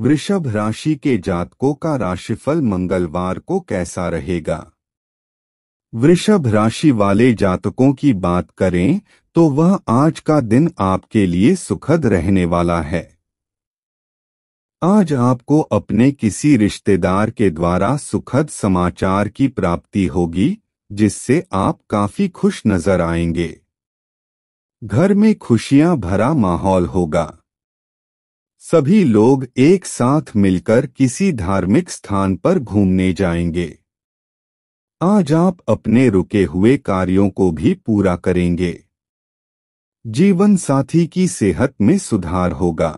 वृषभ राशि के जातकों का राशिफल मंगलवार को कैसा रहेगा वृषभ राशि वाले जातकों की बात करें तो वह आज का दिन आपके लिए सुखद रहने वाला है आज आपको अपने किसी रिश्तेदार के द्वारा सुखद समाचार की प्राप्ति होगी जिससे आप काफी खुश नजर आएंगे घर में खुशियां भरा माहौल होगा सभी लोग एक साथ मिलकर किसी धार्मिक स्थान पर घूमने जाएंगे आज आप अपने रुके हुए कार्यों को भी पूरा करेंगे जीवन साथी की सेहत में सुधार होगा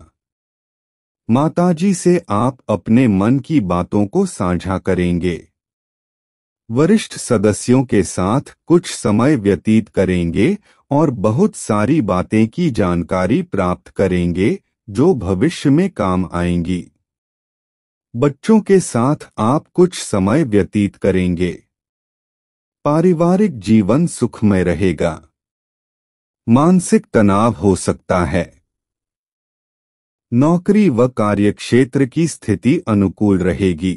माताजी से आप अपने मन की बातों को साझा करेंगे वरिष्ठ सदस्यों के साथ कुछ समय व्यतीत करेंगे और बहुत सारी बातें की जानकारी प्राप्त करेंगे जो भविष्य में काम आएंगी बच्चों के साथ आप कुछ समय व्यतीत करेंगे पारिवारिक जीवन सुखमय रहेगा मानसिक तनाव हो सकता है नौकरी व कार्यक्षेत्र की स्थिति अनुकूल रहेगी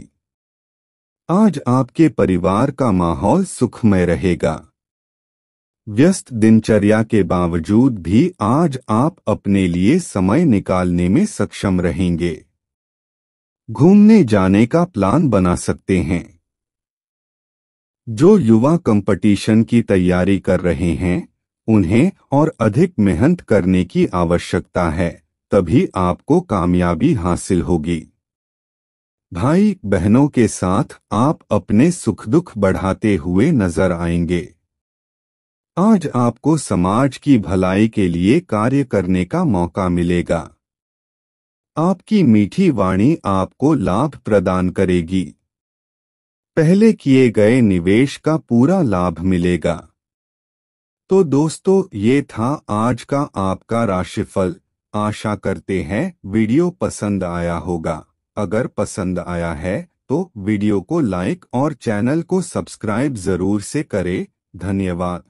आज आपके परिवार का माहौल सुखमय रहेगा व्यस्त दिनचर्या के बावजूद भी आज आप अपने लिए समय निकालने में सक्षम रहेंगे घूमने जाने का प्लान बना सकते हैं जो युवा कंपटीशन की तैयारी कर रहे हैं उन्हें और अधिक मेहनत करने की आवश्यकता है तभी आपको कामयाबी हासिल होगी भाई बहनों के साथ आप अपने सुख दुख बढ़ाते हुए नजर आएंगे आज आपको समाज की भलाई के लिए कार्य करने का मौका मिलेगा आपकी मीठी वाणी आपको लाभ प्रदान करेगी पहले किए गए निवेश का पूरा लाभ मिलेगा तो दोस्तों ये था आज का आपका राशिफल आशा करते हैं वीडियो पसंद आया होगा अगर पसंद आया है तो वीडियो को लाइक और चैनल को सब्सक्राइब जरूर से करें धन्यवाद